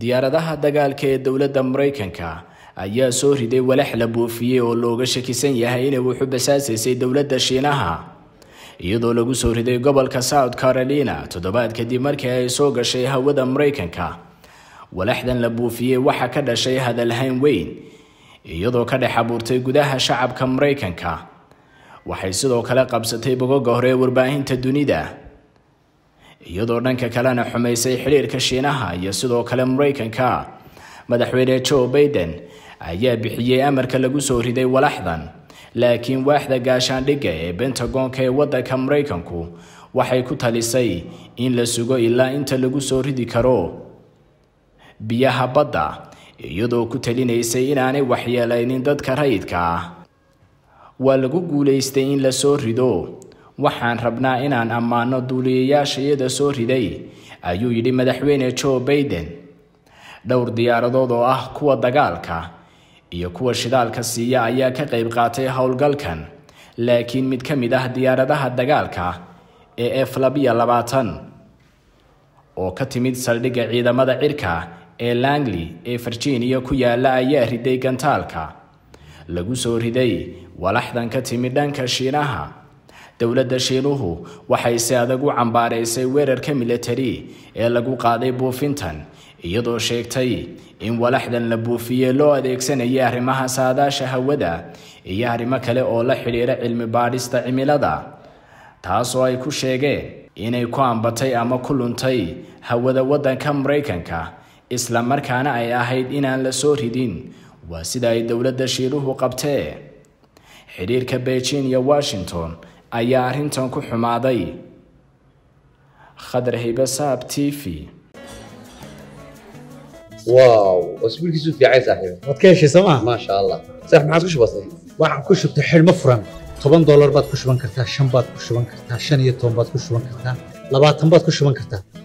diyaaradaha dagaalka ee dowladda maraykanka ayaa soo riday walax la buufiyey oo looga shakisan yahay inay wuxu basaasaysay dowladda shiinaha iyadoo lagu soo riday gobolka south carolina toddobaad kadib markii ay soo gashay hawada maraykanka walaxdan la buufiyey waxa ka dhashay hadalhayn weyn iyadoo ka dhex abuurtay gudaha shacabka maraykanka waxay sidoo kale qabsatay bogoga hore warbaahinta dunida iyadoo dhanka kalena xumaysay xiriirka shiinaha iyo sidoo kale maraykanka madaxweyne jo baiden ayaa bixiyey amarka lagu soo riday walaxdan laakiin waaxda gaashaandhigga ee bentagoonka ee waddanka maraykanku waxay ku talisay in la sugo ilaa inta lagu soo ridi karo biyaha badda iyadoo ku talinaysay inaanay waxyeelaynin dadka rayidka ah waa lagu guulaystay in la soo rido waxaan rabnaa inaan ammaano duuliyayaashayada soo riday ayuu yidhi madaxweyne jo baiden dhowr diyaaradood oo ah kuwa dagaalka iyo kuwa shidaalka siiya ayaa ka qayb qaatay howlgalkan laakiin mid ka mid ah diyaaradaha dagaalka ee f labiyo labaatan oo ka timid saldhigga ciidamada cirka ee langley ee virginia ku yaalla ayaa riday gantaalka lagu soo riday walaxdan ka timid dhanka shiinaha dowladda shiinuhu waxay si adag u cambaaraysay weerarka milatari ee lagu qaaday buufintan iyadoo sheegtay in walaxdan la buufiyey loo adeegsanayay arrimaha saadaasha hawada iyo arrimo kale oo la xidhiira cilmi baadhista cimilada taasoo ay ku sheegeen inay ku ambatay ama ku luntay hawada waddanka maraykanka isla markaana ay ahayd inaan la soo ridin waa sida ay dowladda shiinuhu qabtee xidhiirka beijing iyo washington ayaa arrintan ku xumaaday khadar haybe saab t v واو وسبيل كيسو في عايز احيو وتكيش سما ما شاء الله صح ما عادكش بسيط waxaan ku shubtay xilmo furan toban doolar baad ku shuban kartaa shan baad ku shuban kartaa shan iyo toban baad ku shuban kartaa labaatan baad ku shuban kartaa